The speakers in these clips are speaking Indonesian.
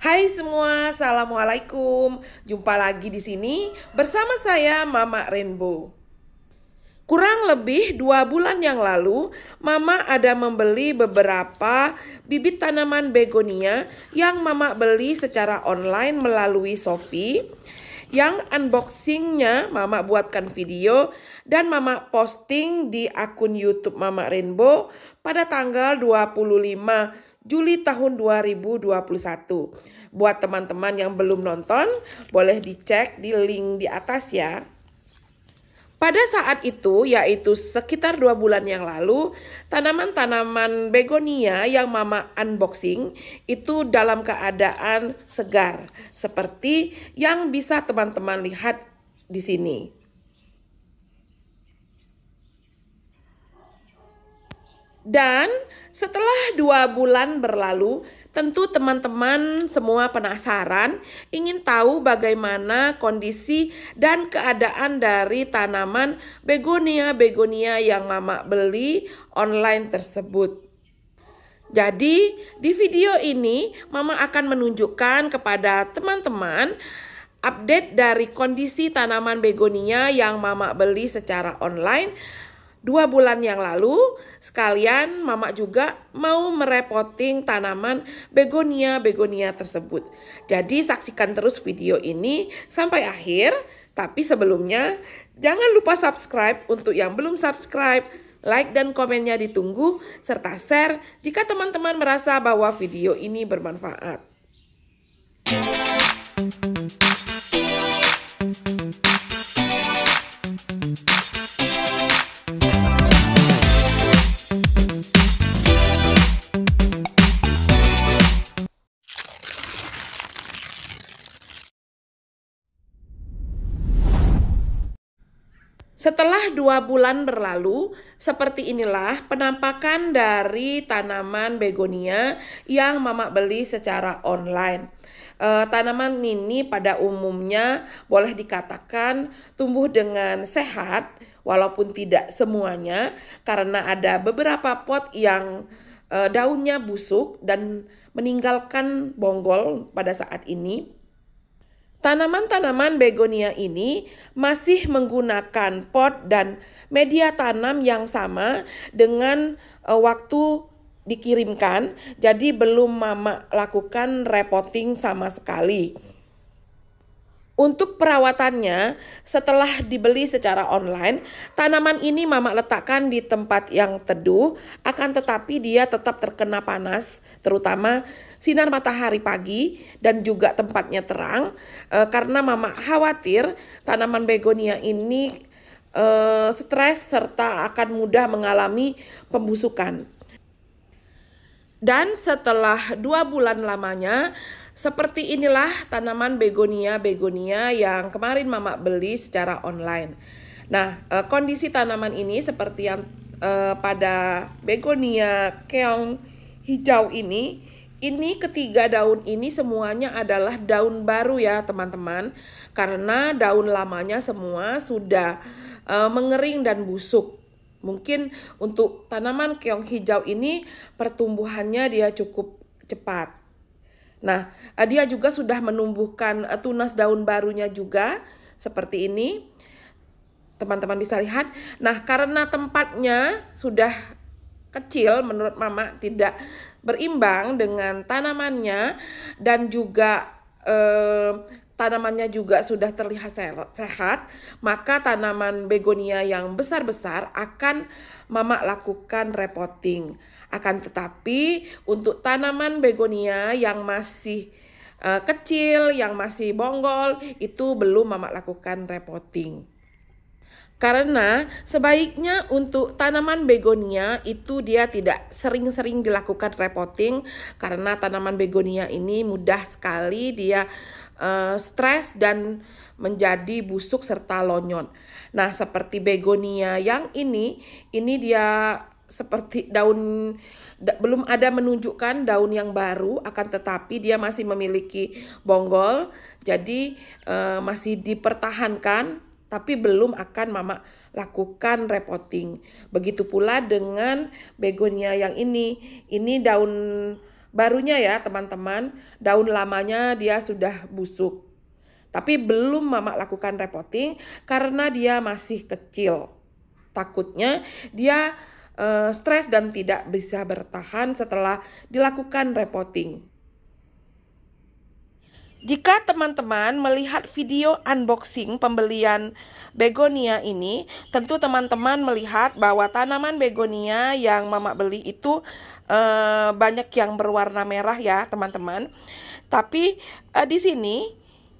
Hai semua, assalamualaikum. Jumpa lagi di sini bersama saya Mama Rainbow. Kurang lebih dua bulan yang lalu, Mama ada membeli beberapa bibit tanaman begonia yang Mama beli secara online melalui Shopee. Yang unboxingnya Mama buatkan video dan Mama posting di akun YouTube Mama Rainbow pada tanggal 25 Juli tahun 2021. Buat teman-teman yang belum nonton, boleh dicek di link di atas ya. Pada saat itu, yaitu sekitar dua bulan yang lalu, tanaman-tanaman begonia yang mama unboxing itu dalam keadaan segar, seperti yang bisa teman-teman lihat di sini. Dan setelah dua bulan berlalu, tentu teman-teman semua penasaran ingin tahu bagaimana kondisi dan keadaan dari tanaman begonia-begonia yang mama beli online tersebut. Jadi, di video ini mama akan menunjukkan kepada teman-teman update dari kondisi tanaman begonia yang mama beli secara online Dua bulan yang lalu, sekalian mama juga mau merepoting tanaman begonia-begonia tersebut. Jadi saksikan terus video ini sampai akhir. Tapi sebelumnya, jangan lupa subscribe untuk yang belum subscribe. Like dan komennya ditunggu, serta share jika teman-teman merasa bahwa video ini bermanfaat. Setelah dua bulan berlalu, seperti inilah penampakan dari tanaman begonia yang mama beli secara online. E, tanaman ini pada umumnya boleh dikatakan tumbuh dengan sehat, walaupun tidak semuanya, karena ada beberapa pot yang e, daunnya busuk dan meninggalkan bonggol pada saat ini Tanaman-tanaman begonia ini masih menggunakan pot dan media tanam yang sama dengan e, waktu dikirimkan, jadi belum Mama lakukan repotting sama sekali. Untuk perawatannya, setelah dibeli secara online, tanaman ini Mama letakkan di tempat yang teduh, akan tetapi dia tetap terkena panas, terutama sinar matahari pagi dan juga tempatnya terang, e, karena Mama khawatir tanaman begonia ini e, stres serta akan mudah mengalami pembusukan. Dan setelah dua bulan lamanya, seperti inilah tanaman begonia-begonia yang kemarin Mama beli secara online. Nah, e, kondisi tanaman ini seperti yang e, pada begonia keong hijau ini, ini ketiga daun ini semuanya adalah daun baru ya, teman-teman. Karena daun lamanya semua sudah e, mengering dan busuk. Mungkin untuk tanaman keong hijau ini pertumbuhannya dia cukup cepat. Nah, dia juga sudah menumbuhkan eh, tunas daun barunya juga seperti ini. Teman-teman bisa lihat. Nah, karena tempatnya sudah kecil menurut mama tidak berimbang dengan tanamannya dan juga eh, tanamannya juga sudah terlihat sehat, maka tanaman begonia yang besar-besar akan mama lakukan repotting. Akan tetapi untuk tanaman begonia yang masih uh, kecil, yang masih bonggol, itu belum Mama lakukan repotting. Karena sebaiknya untuk tanaman begonia itu dia tidak sering-sering dilakukan repotting karena tanaman begonia ini mudah sekali dia uh, stres dan menjadi busuk serta lonyon. Nah, seperti begonia yang ini, ini dia seperti daun da, belum ada menunjukkan daun yang baru akan tetapi dia masih memiliki bonggol jadi eh, masih dipertahankan tapi belum akan mama lakukan repotting begitu pula dengan begonia yang ini ini daun barunya ya teman-teman daun lamanya dia sudah busuk tapi belum mama lakukan repotting karena dia masih kecil takutnya dia Eh, stres dan tidak bisa bertahan setelah dilakukan repotting. Jika teman-teman melihat video unboxing pembelian begonia ini, tentu teman-teman melihat bahwa tanaman begonia yang Mama beli itu e, banyak yang berwarna merah ya, teman-teman. Tapi e, di sini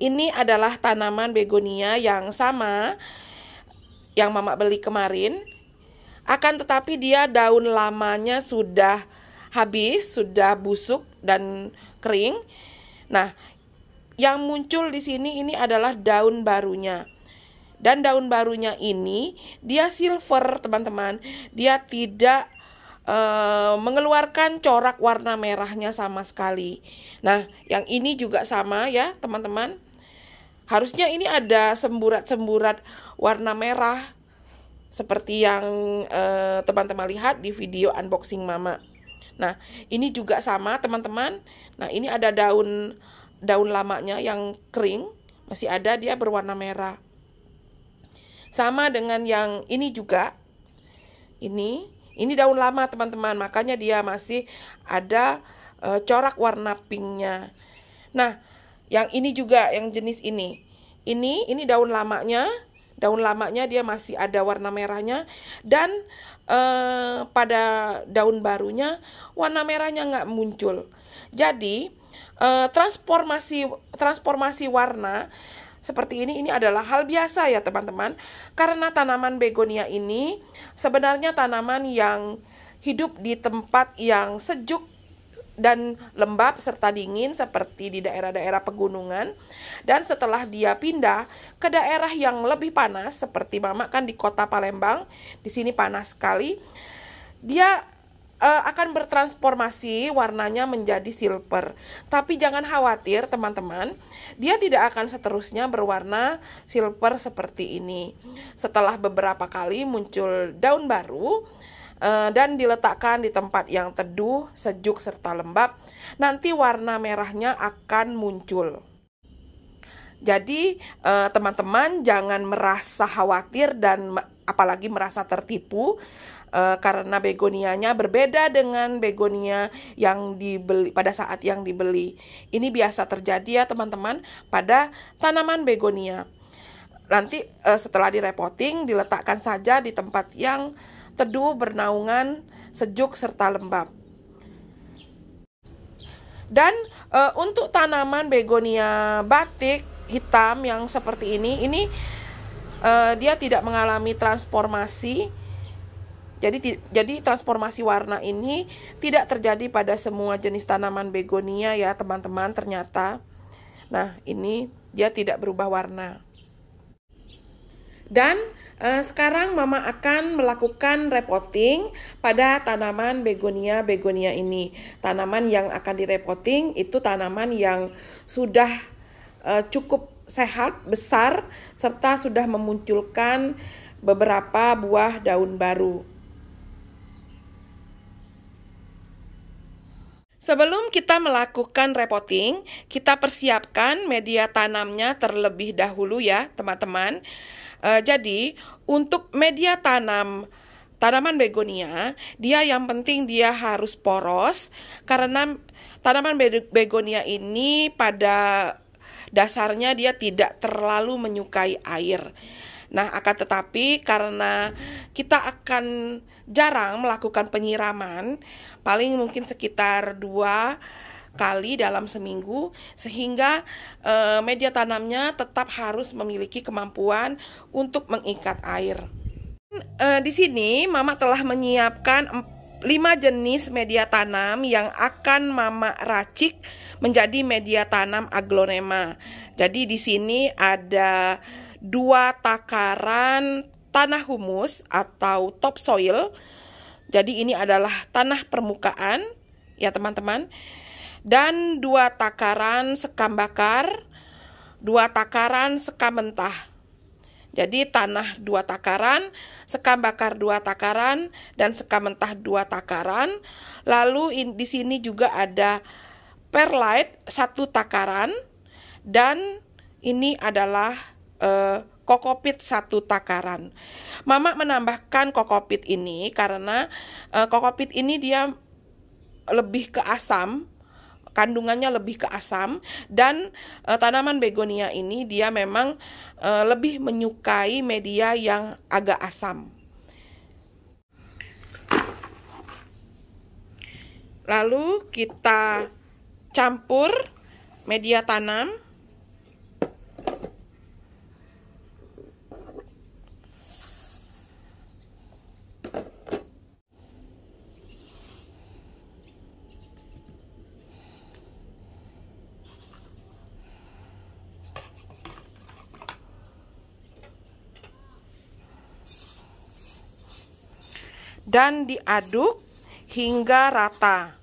ini adalah tanaman begonia yang sama yang Mama beli kemarin akan tetapi dia daun lamanya sudah habis, sudah busuk dan kering. Nah, yang muncul di sini ini adalah daun barunya. Dan daun barunya ini dia silver, teman-teman. Dia tidak uh, mengeluarkan corak warna merahnya sama sekali. Nah, yang ini juga sama ya, teman-teman. Harusnya ini ada semburat-semburat warna merah seperti yang eh, teman-teman uh, lihat di video unboxing mama. Nah, ini juga sama teman-teman. Nah, ini ada daun daun lamanya yang kering, masih ada dia berwarna merah. Sama dengan yang ini juga. Ini, ini daun lama teman-teman, makanya dia masih ada uh, corak warna pinknya. Nah, yang ini juga yang jenis ini. Ini ini daun lamanya daun lamanya dia masih ada warna merahnya dan eh, pada daun barunya warna merahnya nggak muncul. Jadi eh, transformasi transformasi warna seperti ini ini adalah hal biasa ya teman-teman karena tanaman begonia ini sebenarnya tanaman yang hidup di tempat yang sejuk dan lembab serta dingin seperti di daerah-daerah pegunungan dan setelah dia pindah ke daerah yang lebih panas seperti mama kan di kota Palembang di sini panas sekali dia uh, akan bertransformasi warnanya menjadi silver tapi jangan khawatir teman-teman dia tidak akan seterusnya berwarna silver seperti ini setelah beberapa kali muncul daun baru Eh, dan diletakkan di tempat yang teduh, sejuk serta lembab. Nanti warna merahnya akan muncul. Jadi eh, teman-teman jangan merasa khawatir dan apalagi merasa tertipu eh, karena begonianya berbeda dengan begonia yang dibeli pada saat yang dibeli. Ini biasa terjadi ya teman-teman pada tanaman begonia. Nanti setelah direpoting diletakkan saja di tempat yang teduh, bernaungan, sejuk serta lembab. Dan e, untuk tanaman begonia batik hitam yang seperti ini, ini e, dia tidak mengalami transformasi. Jadi ti, jadi transformasi warna ini tidak terjadi pada semua jenis tanaman begonia ya, teman-teman, ternyata. Nah, ini dia tidak berubah warna. Dan uh, sekarang Mama akan melakukan repotting pada tanaman begonia begonia ini. Tanaman yang akan direpotting itu tanaman yang sudah uh, cukup sehat, besar serta sudah memunculkan beberapa buah daun baru. Sebelum kita melakukan repotting, kita persiapkan media tanamnya terlebih dahulu ya, teman-teman. Uh, jadi untuk media tanam tanaman begonia, dia yang penting dia harus poros karena tanaman begonia ini pada dasarnya dia tidak terlalu menyukai air. Nah, akan tetapi karena kita akan jarang melakukan penyiraman, paling mungkin sekitar 2 kali dalam seminggu sehingga e, media tanamnya tetap harus memiliki kemampuan untuk mengikat air. E, di sini Mama telah menyiapkan 5 jenis media tanam yang akan Mama racik menjadi media tanam aglonema. Jadi di sini ada dua takaran tanah humus atau topsoil. Jadi ini adalah tanah permukaan ya teman-teman dan dua takaran sekam bakar, dua takaran sekam mentah. Jadi tanah dua takaran, sekam bakar dua takaran, dan sekam mentah dua takaran. Lalu in, di sini juga ada perlite satu takaran, dan ini adalah eh, kokopit satu takaran. Mama menambahkan kokopit ini karena eh, kokopit ini dia lebih ke asam kandungannya lebih ke asam dan uh, tanaman begonia ini dia memang uh, lebih menyukai media yang agak asam. Lalu kita campur media tanam dan diaduk hingga rata.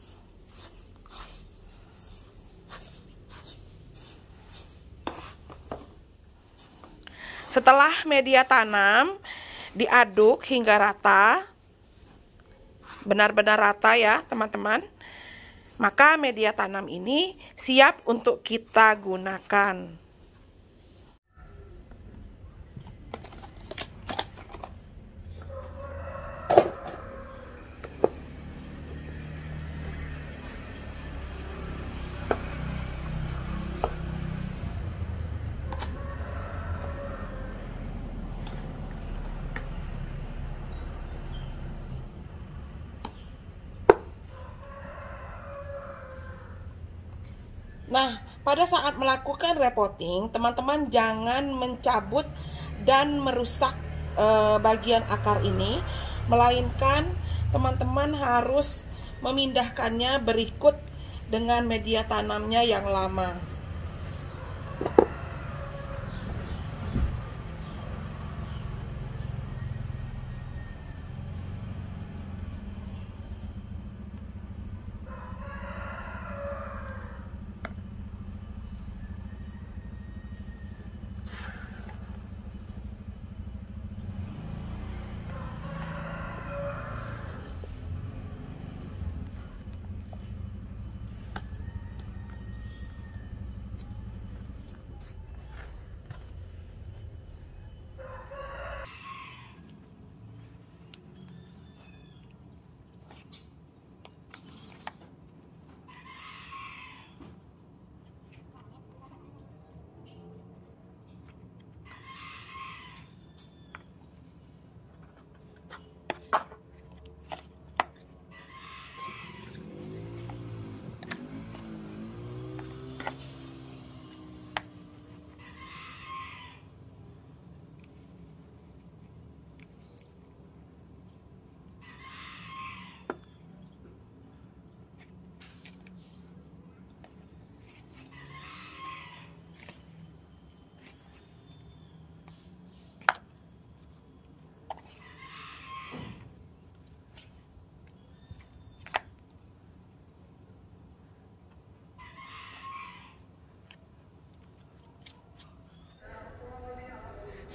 Setelah media tanam diaduk hingga rata, benar-benar rata ya teman-teman, maka media tanam ini siap untuk kita gunakan. Nah, pada saat melakukan repoting, teman-teman jangan mencabut dan merusak e, bagian akar ini, melainkan teman-teman harus memindahkannya berikut dengan media tanamnya yang lama.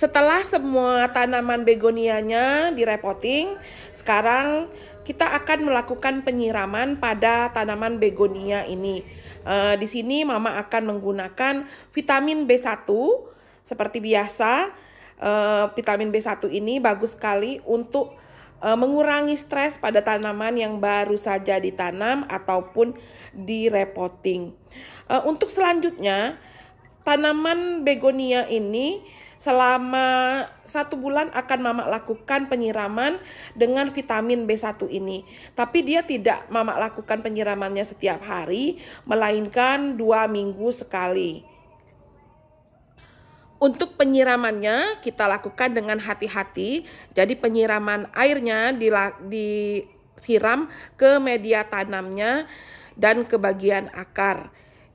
Setelah semua tanaman begonianya direpoting sekarang kita akan melakukan penyiraman pada tanaman begonia ini. Uh, di sini mama akan menggunakan vitamin B1 seperti biasa. Uh, vitamin B1 ini bagus sekali untuk uh, mengurangi stres pada tanaman yang baru saja ditanam ataupun direpoting Uh, untuk selanjutnya, tanaman begonia ini Selama satu bulan akan mama lakukan penyiraman dengan vitamin B1 ini. Tapi dia tidak mama lakukan penyiramannya setiap hari, melainkan dua minggu sekali. Untuk penyiramannya kita lakukan dengan hati-hati. Jadi penyiraman airnya disiram ke media tanamnya dan ke bagian akar.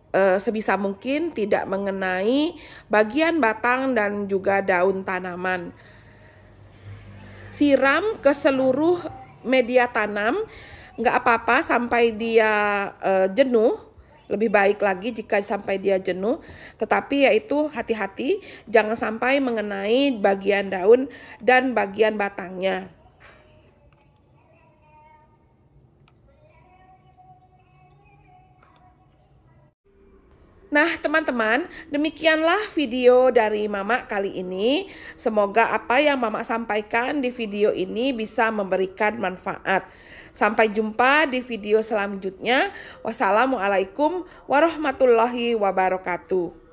Eh, sebisa mungkin tidak mengenai bagian batang dan juga daun tanaman. Siram ke seluruh media tanam, nggak apa-apa sampai dia uh, jenuh. Lebih baik lagi jika sampai dia jenuh, tetapi yaitu hati-hati jangan sampai mengenai bagian daun dan bagian batangnya. Nah, teman-teman, demikianlah video dari Mama kali ini. Semoga apa yang Mama sampaikan di video ini bisa memberikan manfaat. Sampai jumpa di video selanjutnya. Wassalamualaikum warahmatullahi wabarakatuh.